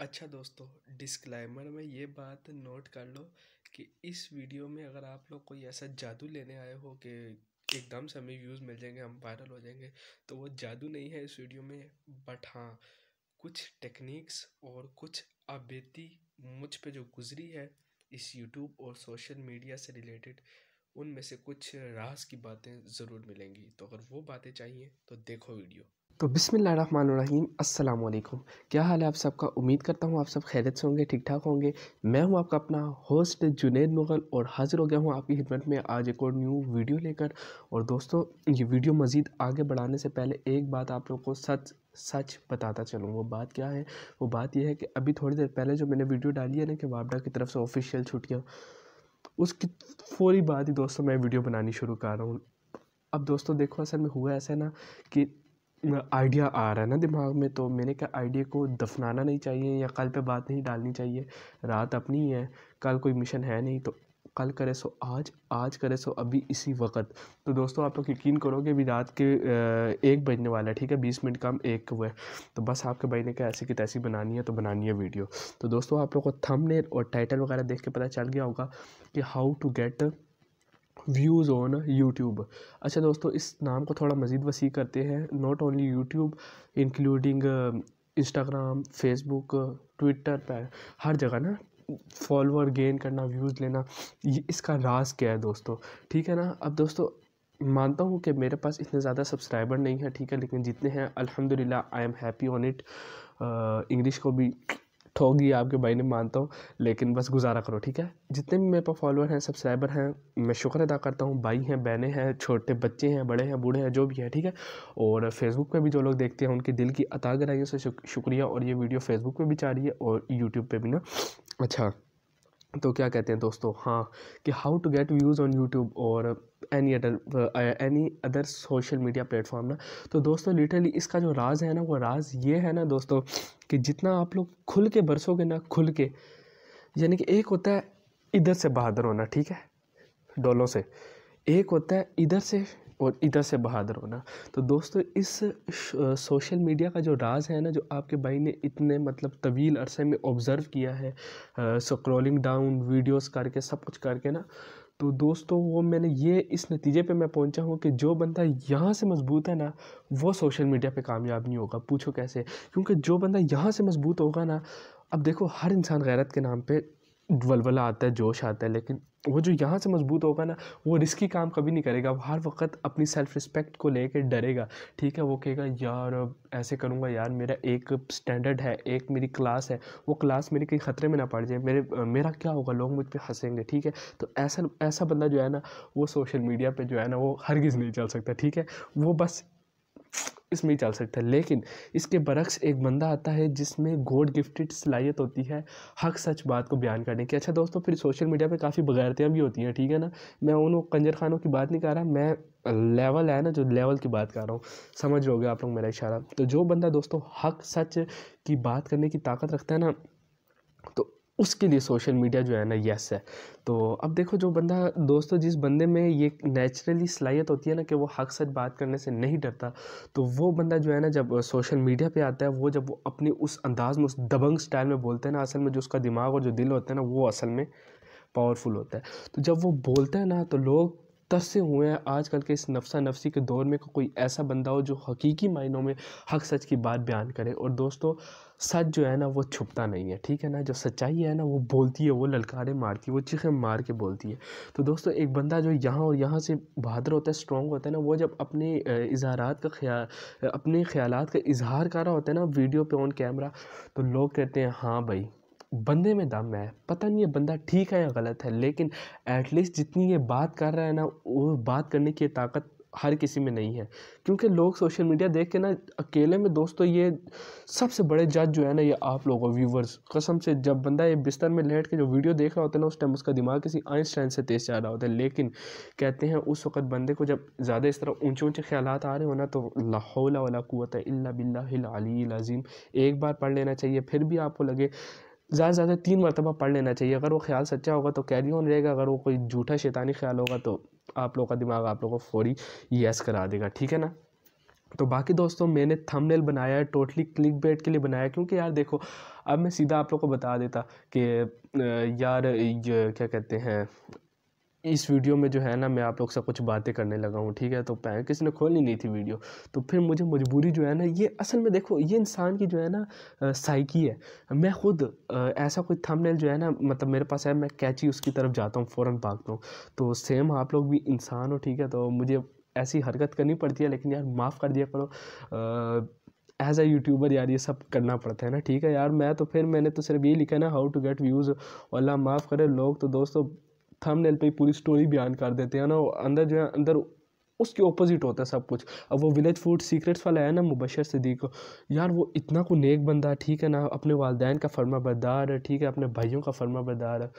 अच्छा दोस्तों डिस्क्लाइमर में ये बात नोट कर लो कि इस वीडियो में अगर आप लोग कोई ऐसा जादू लेने आए हो कि एकदम से हमें व्यूज़ मिल जाएंगे हम वायरल हो जाएंगे तो वो जादू नहीं है इस वीडियो में बट हाँ कुछ टेक्निक्स और कुछ आबेती मुझ पे जो गुजरी है इस यूट्यूब और सोशल मीडिया से रिलेटेड उनमें से कुछ राज की बातें ज़रूर मिलेंगी तो अगर वो बातें चाहिए तो देखो वीडियो तो बिसमीम अल्लाम क्या हाल है आप सबका उम्मीद करता हूँ आप सब खैरत से होंगे ठीक ठाक होंगे मैं हूँ आपका अपना होस्ट जुनेद मुग़ल और हाज़िर हो गया हूँ आपकी खिदमत में आज एक और न्यू वीडियो लेकर और दोस्तों ये वीडियो मज़ीद आगे बढ़ाने से पहले एक बात आप लोग को सच सच बताता चलूँ वो बात क्या है वो बात यह है कि अभी थोड़ी देर पहले जो मैंने वीडियो डाली है ना कि वापडा की तरफ से ऑफिशियल छुट्टियाँ उसकी फौरी बात ही दोस्तों मैं वीडियो बनानी शुरू कर रहा हूँ अब दोस्तों देखो असल में हुआ ऐसा ना कि आइडिया आ रहा है ना दिमाग में तो मैंने कहा आइडिया को दफनाना नहीं चाहिए या कल पे बात नहीं डालनी चाहिए रात अपनी है कल कोई मिशन है नहीं तो कल करे सो आज आज करे सो अभी इसी वक्त तो दोस्तों आप लोग यकीन करोगे अभी रात के एक बजने वाला है ठीक है बीस मिनट काम एक हुआ है तो बस आपके भाई ने कहा ऐसी की तैसी बनानी है तो बनानी है वीडियो तो दोस्तों आप लोग को थंबनेल और टाइटल वगैरह देख के पता चल गया होगा कि how to get views on YouTube अच्छा दोस्तों इस नाम को थोड़ा मज़ीद वसी करते हैं not only YouTube including Instagram Facebook Twitter पर हर जगह ना फॉलोअर गेन करना व्यूज़ लेना ये इसका राज क्या है दोस्तों ठीक है ना अब दोस्तों मानता हूँ कि मेरे पास इतने ज़्यादा सब्सक्राइबर नहीं है ठीक है लेकिन जितने हैं अलहमदिल्ला I am happy on it English को भी ठोगी तो आपके भाई ने मानता हूँ लेकिन बस गुजारा करो ठीक है जितने भी मेरे पास फॉलोअर हैं सब्सक्राइबर हैं मैं शुक्र अदा करता हूँ भाई हैं बहनें हैं छोटे बच्चे हैं बड़े हैं बूढ़े हैं जो भी हैं ठीक है और फेसबुक पे भी जो लोग देखते हैं उनके दिल की अता से शुक्रिया और ये वीडियो फेसबुक पर भी चाह रही है और यूट्यूब पर भी ना अच्छा तो क्या कहते हैं दोस्तों हाँ कि how to get views on YouTube और any other any other social media platform ना तो दोस्तों लिटरली इसका जो राज है ना वो राज ये है ना दोस्तों कि जितना आप लोग खुल के बरसोगे ना खुल के यानी कि एक होता है इधर से बहादुर होना ठीक है डोलों से एक होता है इधर से और इधर से बहादुर होना तो दोस्तों इस सोशल मीडिया का जो राज है ना जो आपके भाई ने इतने मतलब तवील अरसे में ऑब्ज़र्व किया है स्क्रॉलिंग डाउन वीडियोस करके सब कुछ करके ना तो दोस्तों वो मैंने ये इस नतीजे पे मैं पहुंचा हूँ कि जो बंदा यहाँ से मजबूत है ना वो सोशल मीडिया पे कामयाब नहीं होगा पूछो कैसे क्योंकि जो बंदा यहाँ से मजबूत होगा ना अब देखो हर इंसान गैरत के नाम पर वलवला आता है जोश आता है लेकिन वो जो यहाँ से मजबूत होगा ना वो रिस्की काम कभी नहीं करेगा वो हर वक्त अपनी सेल्फ़ रिस्पेक्ट को लेके डरेगा ठीक है वो कहेगा यार अब ऐसे करूँगा यार मेरा एक स्टैंडर्ड है एक मेरी क्लास है वो क्लास मेरे कहीं ख़तरे में ना पड़ जाए मेरे मेरा क्या होगा लोग मुझ पर हंसेंगे ठीक है तो ऐसा ऐसा बंदा जो है ना वो सोशल मीडिया पर जो है ना वो हरगिज़ नहीं चल सकता ठीक है वो बस इसमें चल सकता है लेकिन इसके बरक्स एक बंदा आता है जिसमें गॉड गिफ्टेड सलाहियत होती है हक सच बात को बयान करने की अच्छा दोस्तों फिर सोशल मीडिया पे काफ़ी बगैरतियाँ भी होती हैं ठीक है ना मैं उन कंजर खानों की बात नहीं कर रहा मैं लेवल है ना जो लेवल की बात कर रहा हूँ समझ रहे आप लोग मेरा इशारा तो जो बंदा दोस्तों हक सच की बात करने की ताकत रखता है ना तो उसके लिए सोशल मीडिया जो है ना यस है तो अब देखो जो बंदा दोस्तों जिस बंदे में ये नेचुरली सलाहियत होती है ना कि वो हक सच बात करने से नहीं डरता तो वो बंदा जो है ना जब सोशल मीडिया पे आता है वो जब वो अपने उस अंदाज में उस दबंग स्टाइल में बोलते हैं ना असल में जो उसका दिमाग और जो दिल होता है ना वो असल में पावरफुल होता है तो जब वो बोलता है ना तो लोग तरसे हुए हैं आजकल के इस नफसा नफसी के दौर में को कोई ऐसा बंदा हो जो हकीकी मायनों में हक सच की बात बयान करे और दोस्तों सच जो है ना वो छुपता नहीं है ठीक है ना जो सच्चाई है ना वो बोलती है वो ललकारें मारती है वो चीखें मार के बोलती है तो दोस्तों एक बंदा जो यहाँ और यहाँ से बहादुर होता है स्ट्रॉन्ग होता है ना वो जब अपने इजहारात का ख्याल अपने ख्याल का इजहार कर रहा होता है ना वीडियो पे ऑन कैमरा तो लोग कहते हैं हाँ भाई बंदे में दम है पता नहीं ये बंदा ठीक है या गलत है लेकिन एटलीस्ट जितनी ये बात कर रहा है ना वो बात करने की ताकत हर किसी में नहीं है क्योंकि लोग सोशल मीडिया देख के ना अकेले में दोस्तों ये सबसे बड़े जज जो है ना ये आप लोगों व्यूवर्स कसम से जब बंदा ये बिस्तर में लेट के जो वीडियो देख रहा होता है ना उस टाइम उसका दिमाग किसी आइंस्टाइन से तेज जा रहा होता है लेकिन कहते हैं उस वक्त बंदे को जब ज़्यादा इस तरह ऊँचे ऊँचे ख्याल आ रहे हो ना तो लाहौल वाला कुत अल्ला बिल्ला अजीम एक बार पढ़ लेना चाहिए फिर भी आपको लगे ज़्यादा से ज़्यादा तीन मरतबा पढ़ लेना चाहिए अगर वो ख्याल सच्चा होगा तो कैरी ऑन रहेगा अगर वो कोई झूठा शैतानी ख्याल होगा तो आप लोग का दिमाग आप लोग को फौरी यस करा देगा ठीक है ना तो बाकी दोस्तों मैंने थंबनेल बनाया है टोटली क्लिक बेट के लिए बनाया क्योंकि यार देखो अब मैं सीधा आप लोग को बता देता कि यार ये क्या कहते हैं इस वीडियो में जो है ना मैं आप लोग से कुछ बातें करने लगा हूँ ठीक है तो किसी ने खोलनी नहीं थी वीडियो तो फिर मुझे मजबूरी जो है ना ये असल में देखो ये इंसान की जो है ना साइकी है मैं खुद ऐसा कोई थंबनेल जो है ना मतलब मेरे पास है मैं कैची उसकी तरफ जाता हूँ फ़ौरन भागता हूँ तो सेम आप लोग भी इंसान हो ठीक है तो मुझे ऐसी हरकत करनी पड़ती है लेकिन यार माफ़ कर दिया करो एज अ यूट्यूबर यार ये सब करना पड़ता है ना ठीक है यार मैं तो फिर मैंने तो सिर्फ ये लिखा ना हाउ टू गेट व्यूज़ अल्लाह माफ़ करे लोग तो दोस्तों थंबनेल पे पूरी स्टोरी बयान कर देते हैं ना अंदर जो है अंदर उसके ऑपोजिट होता है सब कुछ अब वो विलेज फूड सीक्रेट्स वाला है ना मुबशर सिद्दीक यार वो इतना को नेक बंदा ठीक है ना अपने वालदेन का फर्मा बरदार है ठीक है अपने भाइयों का फर्मा बरदार है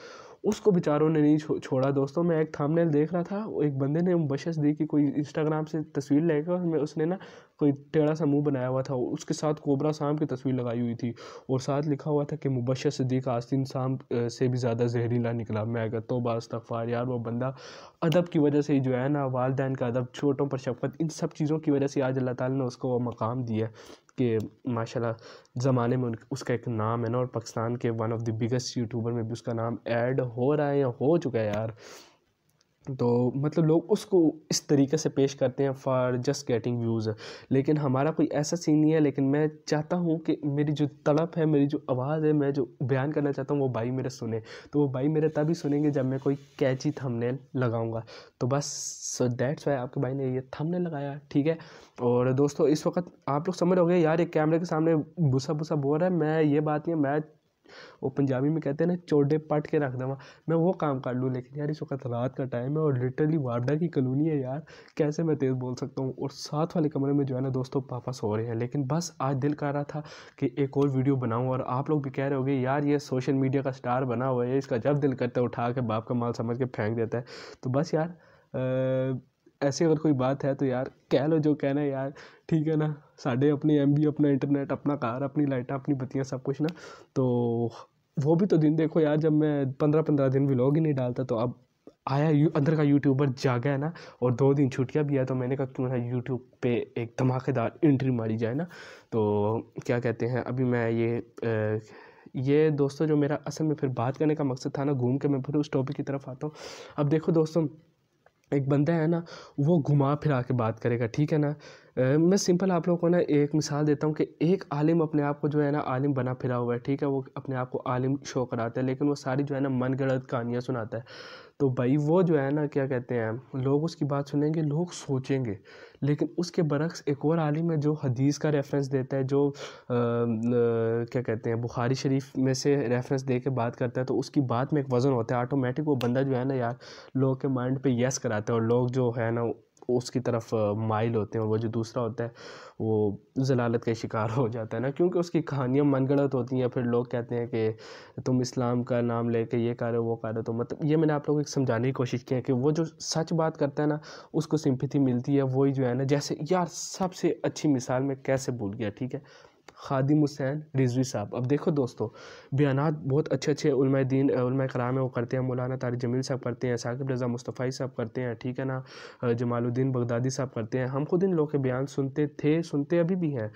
उसको बेचारों ने नहीं छो, छोड़ा दोस्तों मैं एक थामनेल देख रहा था एक बंदे ने बशस दी कि कोई इंस्टाग्राम से तस्वीर लेकर उसमें उसने ना कोई टेढ़ा सा मुंह बनाया हुआ था उसके साथ कोबरा शाम की तस्वीर लगाई हुई थी और साथ लिखा हुआ था कि मुबशर सदीक आस्तीन शाम से भी ज़्यादा जहरीला निकला मैं अगर तो बास्तफ़ार यार वो बंदा अदब की वजह से जो है ना वालदेन का अदब छोटों पर शफ़त इन सब चीज़ों की वजह से आज अल्लाह ताला ने उसको वो मकाम दिया है के माशाल्लाह ज़माने में उसका एक नाम है ना और पाकिस्तान के one of the biggest YouTuber में भी उसका नाम ऐड हो रहा है या हो चुका है यार तो मतलब लोग उसको इस तरीके से पेश करते हैं फॉर जस्ट गेटिंग व्यूज़ लेकिन हमारा कोई ऐसा सीन नहीं है लेकिन मैं चाहता हूँ कि मेरी जो तड़प है मेरी जो आवाज़ है मैं जो बयान करना चाहता हूँ वो भाई मेरे सुने तो वो भाई मेरे तभी सुनेंगे जब मैं कोई कैची थमने लगाऊँगा तो बस सो दैट्स वाई आपके भाई ने ये थमने लगाया ठीक है और दोस्तों इस वक्त आप लोग समझ हो गए यार एक कैमरे के सामने भूसा भूसा बोल रहा है मैं ये बात नहीं मैं वो पंजाबी में कहते हैं ना चोडे पट के रख देवा मैं वो काम कर लूँ लेकिन यार इस वक्त रात का टाइम है और लिटरली वाडा की कलोनी है यार कैसे मैं तेज़ बोल सकता हूँ और साथ वाले कमरे में जो है ना दोस्तों पापा सो रहे हैं लेकिन बस आज दिल कर रहा था कि एक और वीडियो बनाऊँ और आप लोग भी कह रहे हो यार ये सोशल मीडिया का स्टार बना हुआ है इसका जब दिल करता है उठा के बाप का माल समझ के फेंक देता है तो बस यार आ, ऐसी अगर कोई बात है तो यार कह लो जो कहना है यार ठीक है ना साढ़े अपनी एम अपना इंटरनेट अपना कार अपनी लाइटें अपनी बत्तियाँ सब कुछ ना तो वो भी तो दिन देखो यार जब मैं पंद्रह पंद्रह दिन व्लॉग ही नहीं डालता तो अब आया यू अंदर का यूट्यूबर जागा है ना और दो दिन छुट्टियाँ भी आया तो मैंने कहा क्यों ना यूट्यूब पे एक धमाकेदार एंट्री मारी जाए ना तो क्या कहते हैं अभी मैं ये ए, ये दोस्तों जो मेरा असल में फिर बात करने का मकसद था ना घूम के मैं फिर उस टॉपिक की तरफ आता हूँ अब देखो दोस्तों एक बंदा है ना वो घुमा फिरा के बात करेगा ठीक है ना मैं सिंपल आप लोगों को ना एक मिसाल देता हूँ कि एक आलिम अपने आप को जो है ना आलिम बना फिरा हुआ है ठीक है वो अपने आप को आलिम शो कराता है लेकिन वो सारी जो है ना मन गलत कहानियाँ सुनाता है तो भाई वो जो है ना क्या कहते हैं लोग उसकी बात सुनेंगे लोग सोचेंगे लेकिन उसके बरक्स एक और आलिम है जो हदीस का रेफरेंस देता है जो आ, क्या कहते हैं बुखारी शरीफ में से रेफरेंस दे के बात करता है तो उसकी बात में एक वज़न होता है ऑटोमेटिक वो बंदा जो है ना यार लोग के माइंड पे यस कराता है और लोग जो है ना उसकी तरफ माइल होते हैं और वो जो दूसरा होता है वो जलालत का शिकार हो जाता है ना क्योंकि उसकी कहानियाँ मनगढ़ंत होती हैं फिर लोग कहते हैं कि तुम इस्लाम का नाम लेके ये कर रहे हो वो कर रहे हो तो मतलब ये मैंने आप लोगों को एक समझाने की कोशिश की है कि वो जो सच बात करता है ना उसको सिंपथी मिलती है वही जो है ना जैसे यार सबसे अच्छी मिसाल में कैसे भूल गया ठीक है खादिम हुसैन रिजवी साहब अब देखो दोस्तों बयान बहुत अच्छे अच्छे उलमा दीन उलमा कराम है वो करते हैं मौलाना तारिक जमील साहब करते हैं साकिब रज़ा मुस्तफ़ाई साहब करते हैं ठीक है ना जमालुद्दीन बगदादी साहब करते हैं हम खुद इन लोगों के बयान सुनते थे सुनते अभी भी हैं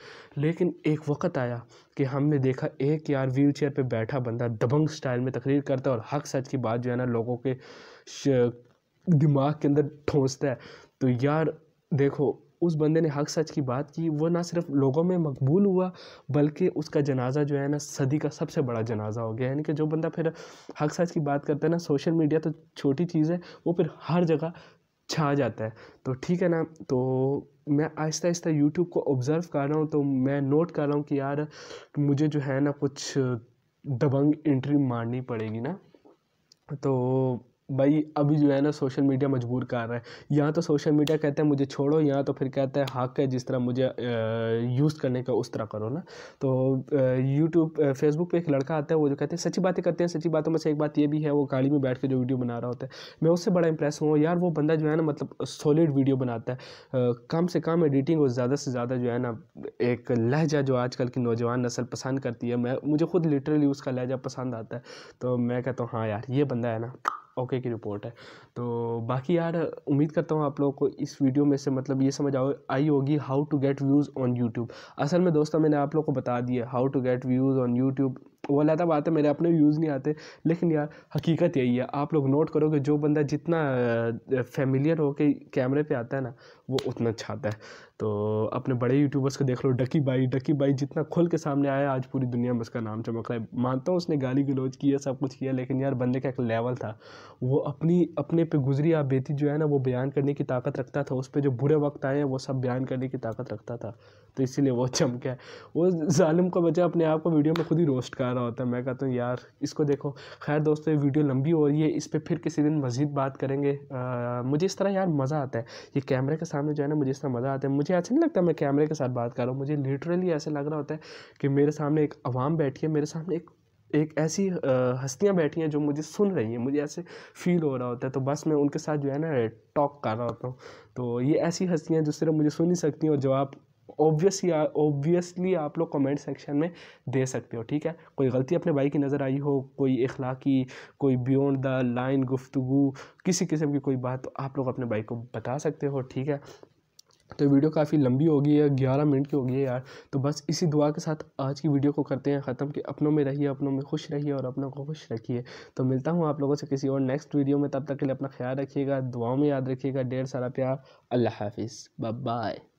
लेकिन एक वक्त आया कि हमने देखा एक यार व्हील चेयर पर बैठा बंदा दबंग स्टाइल में तकरीर करता है और हक सच की बात जो है ना लोगों के दिमाग के अंदर ठोंसता है तो यार देखो उस बंदे ने हक सच की बात की वो ना सिर्फ लोगों में मकबूल हुआ बल्कि उसका जनाजा जो है ना सदी का सबसे बड़ा जनाजा हो गया यानी कि जो बंदा फिर हक सच की बात करता है ना सोशल मीडिया तो छोटी चीज़ है वो फिर हर जगह छा जाता है तो ठीक है ना तो मैं आहिस्ता आहिस्ता यूट्यूब को ऑब्ज़र्व कर रहा हूँ तो मैं नोट कर रहा हूँ कि यार मुझे जो है ना कुछ दबंग एंट्री मारनी पड़ेगी ना तो भाई अभी जो है ना सोशल मीडिया मजबूर कर रहा है यहाँ तो सोशल मीडिया कहते हैं मुझे छोड़ो यहाँ तो फिर कहता है हक है जिस तरह मुझे यूज़ करने का उस तरह करो ना तो यूट्यूब फेसबुक पे एक लड़का आता है वो जो कहते हैं सच्ची बातें करते हैं सच्ची बातों में से एक बात ये भी है वो गाड़ी में बैठ के जो वीडियो बना रहा होता है मैं उससे बड़ा इंप्रेस हुआ यार वो बंदा जो है ना मतलब सॉलिड वीडियो बनाता है कम से कम एडिटिंग और ज़्यादा से ज़्यादा जो है ना एक लहजा जो आजकल की नौजवान नस्ल पसंद करती है मैं मुझे खुद लिटरली उसका लहजा पसंद आता है तो मैं कहता हूँ हाँ यार ये बंदा है ना ओके की रिपोर्ट है तो बाकी यार उम्मीद करता हूँ आप लोगों को इस वीडियो में से मतलब ये समझ आओ आई होगी how to get views on YouTube असल में दोस्तों मैंने आप लोग को बता दिया how to get views on YouTube वो अलहदा बात है मेरे अपने व्यूज़ नहीं आते लेकिन यार हकीकत यही है आप लोग नोट करो कि जो बंदा जितना फेमिलियर होकर कैमरे पे आता है ना वो उतना अच्छा आता है तो अपने बड़े यूट्यूबर्स को देख लो डकी बाई डकी बाई जितना खुल के सामने आया आज पूरी दुनिया में उसका नाम चमक रहा है मानता हूँ उसने गाली गलोज किया सब कुछ किया लेकिन यार बंदे का एक लेवल था वो अपनी अपने पे गुजरी आप बेटी जो है ना वो बयान करने की ताकत रखता था उस पर जो बुरे वक्त आए हैं वो सब बयान करने की ताकत रखता था तो इसीलिए वो चमक है वो ालिम का बच्चा अपने आप को वीडियो में खुद ही रोस्ट कर रहा होता है मैं कहता हूँ यार इसको देखो खैर दोस्तों ये वीडियो लंबी हो रही है इस पर फिर किसी दिन मज़ीद बात करेंगे मुझे इस तरह यार मज़ा आता है ये कैमरे के सामने जो है ना मुझे इस तरह मज़ा आता है मुझे ऐसा नहीं लगता मैं कैमरे के साथ बात कर रहा हूँ मुझे लिटरली ऐसा लग रहा होता है कि मेरे सामने एक आवाम बैठी है मेरे सामने एक एक ऐसी हस्तियाँ बैठी हैं जो मुझे सुन रही हैं मुझे ऐसे फील हो रहा होता है तो बस मैं उनके साथ जो है ना टॉक कर रहा होता हूँ तो ये ऐसी हस्तियाँ जो सिर्फ मुझे सुन ही सकती हैं और जो आप ऑब्वियसली ऑब्वियसली आप लोग कमेंट सेक्शन में दे सकते हो ठीक है कोई गलती अपने भाई की नज़र आई हो कोई इखलाकी कोई बियड द लाइन गुफ्तु किसी किस्म की कोई बात तो आप लोग अपने भाई को बता सकते हो ठीक है तो वीडियो काफ़ी लंबी होगी है ग्यारह मिनट की होगी है यार तो बस इसी दुआ के साथ आज की वीडियो को करते हैं ख़त्म कि अपनों में रहिए अपनों में खुश रहिए और अपनों को खुश रखिए तो मिलता हूँ आप लोगों से किसी और नेक्स्ट वीडियो में तब तक के लिए अपना ख्याल रखिएगा दुआओं में याद रखिएगा ढेर सारा प्यार अल्लाह हाफिज़ बाय